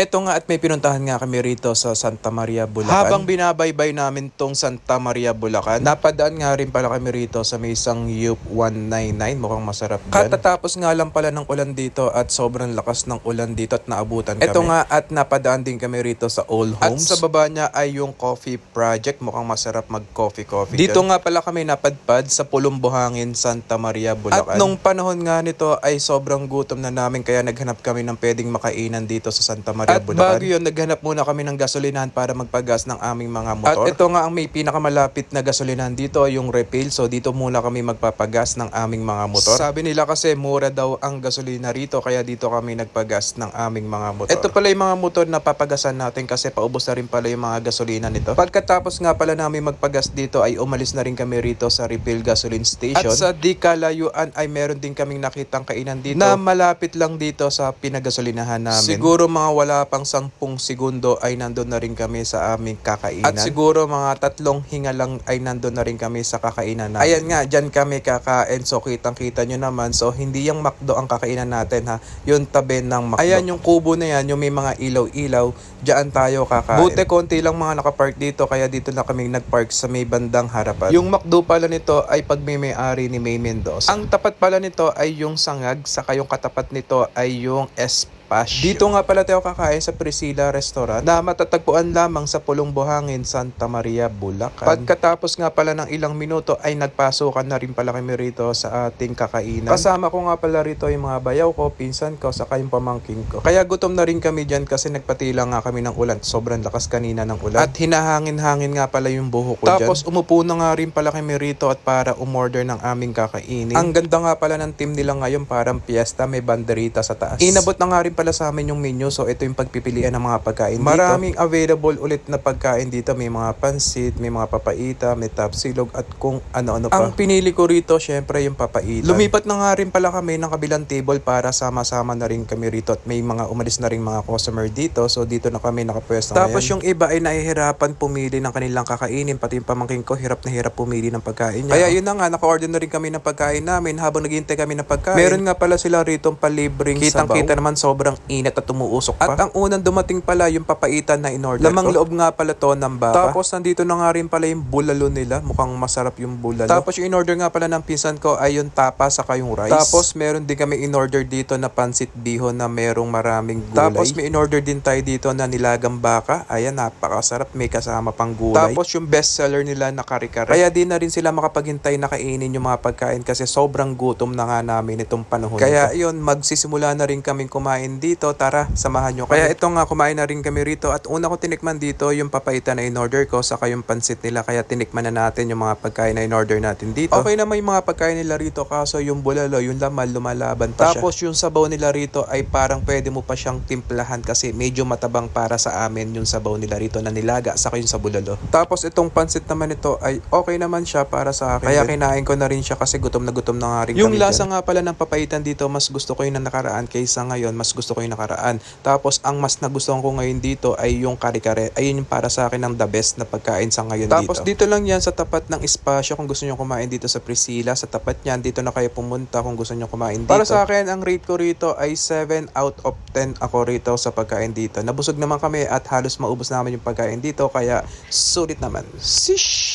Eto nga at may pinuntahan nga kami rito sa Santa Maria, Bulacan. Habang binabaybay namin tong Santa Maria, Bulacan, napadaan nga rin pala kami rito sa may isang Yup 199. Mukhang masarap dyan. Katatapos nga lang pala ng ulan dito at sobrang lakas ng ulan dito at naabutan kami. Eto nga at napadaan din kami rito sa Old Homes. At sa baba niya ay yung coffee project. Mukhang masarap mag-coffee-coffee Dito dyan. nga pala kami napadpad sa Pulong Buhangin, Santa Maria, Bulacan. At nung panahon nga nito ay sobrang gutom na namin kaya naghanap kami ng pwedeng makainan dito sa Santa Maria. At bago yun, naghanap muna kami ng gasolinahan para magpagas ng aming mga motor. At ito nga ang may pinakamalapit na gasolinahan dito, yung refill. So dito muna kami magpapagas ng aming mga motor. Sabi nila kasi mura daw ang gasolina rito, kaya dito kami nagpagas ng aming mga motor. Ito pala yung mga motor na papagasan natin kasi paubos na rin pala yung mga gasolina nito. Pagkatapos nga pala namin magpagas dito ay umalis na rin kami rito sa refill gasoline station. At sa di kalayuan ay meron din kaming nakitang kainan dito na malapit lang dito sa pinagasolinahan namin. Siguro mga wala wala pang sampung segundo ay nandun na rin kami sa aming kakainan. At siguro mga tatlong hinga lang ay nandun na rin kami sa kakainan namin. Ayan nga, dyan kami kakain. So kitang kita nyo naman. So hindi yung McDo ang kakainan natin ha. Yung tabi ng McDo. Ayan yung kubo na yan, yung may mga ilaw-ilaw. Diyan tayo kakain. Buti konti lang mga nakapark dito kaya dito na kami nagpark sa may bandang harapan. Yung McDo pala nito ay pagmimay-ari ni May Mendoza. Ang tapat pala nito ay yung sangag sa kayong katapat nito ay yung SP Pasyo. Dito nga pala tayo kakain sa Priscilla Restaurant na matatagpuan lamang sa Pulong Buhangin, Santa Maria, Bulacan. Pagkatapos nga pala ng ilang minuto ay nagpasukan na rin pala kami rito sa ating kakainan. Kasama ko nga pala rito yung mga bayaw ko, pinsan ko, saka yung pamangkin ko. Kaya gutom na rin kami dyan kasi nagpatila nga kami ng ulan. Sobrang lakas kanina ng ulan. At hinahangin-hangin nga pala yung buho ko Tapos dyan. umupo na nga rin pala kami rito at para umorder ng aming kakainin. Ang ganda nga pala ng team nila ngayon parang piyesta may banderita sa taas. Inabot na nga rin pala sa amin yung menu. So, ito yung pagpipilian ng mga pagkain dito. Maraming available ulit na pagkain dito. May mga pansit, may mga papaita, may tapsilog, at kung ano-ano pa. Ang pinili ko rito, syempre, yung papaita. Lumipat na nga rin pala kami ng kabilang table para sama-sama na rin kami rito. At may mga umalis na rin mga customer dito. So, dito na kami nakapwesto Tapos ngayon. yung iba ay nahihirapan pumili ng kanilang kakainin. Pati yung pamangking ko, hirap na hirap pumili ng pagkain niya. Kaya yun na nga, naka-order na rin kami ng pagkain namin habang naghihintay kami ng pagkain. Meron nga pala sila rito palibreng Kitang-kita naman sobra sobrang init at tumuusok pa. At ang unang dumating pala yung papaitan na in-order Lamang ko. loob nga pala to ng baba. Tapos nandito na nga rin pala yung bulalo nila. Mukhang masarap yung bulalo. Tapos yung in-order nga pala ng pinsan ko ay yung tapa saka yung rice. Tapos meron din kami in-order dito na pansit bihon na merong maraming gulay. Tapos may in-order din tayo dito na nilagang baka. Ayan, napakasarap. May kasama pang gulay. Tapos yung best seller nila na kare-kare. Kaya din na rin sila makapaghintay na kainin yung mga pagkain kasi sobrang gutom na nga namin itong panahon. Kaya yun, magsisimula na rin kaming kumain dito, tara, samahan nyo. Kaya ito nga, kumain na rin kami rito at una ko tinikman dito yung papaita na in-order ko saka yung pansit nila kaya tinikman na natin yung mga pagkain na in-order natin dito. Okay na may mga pagkain nila rito kaso yung bulalo, yung lamal, lumalaban pa Tapos siya. yung sabaw nila rito ay parang pwede mo pa siyang timplahan kasi medyo matabang para sa amin yung sabaw nila rito na nilaga saka yung sa bulalo. Tapos itong pansit naman ito ay okay naman siya para sa akin. Kaya kinain ko na rin siya kasi gutom na gutom na nga rin Yung lasa dyan. nga pala ng papaitan dito mas gusto ko yung na nakaraan kaysa ngayon mas gusto ko yung nakaraan. Tapos ang mas nagustuhan ko ngayon dito ay yung kare-kare. Ayun yung para sa akin ang the best na pagkain sa ngayon Tapos, dito. Tapos dito lang yan sa tapat ng espasyo kung gusto nyo kumain dito sa Priscilla. Sa tapat niyan, dito na kayo pumunta kung gusto nyo kumain dito. Para sa akin, ang rate ko rito ay 7 out of 10 ako rito sa pagkain dito. Nabusog naman kami at halos maubos namin yung pagkain dito kaya sulit naman. Sish!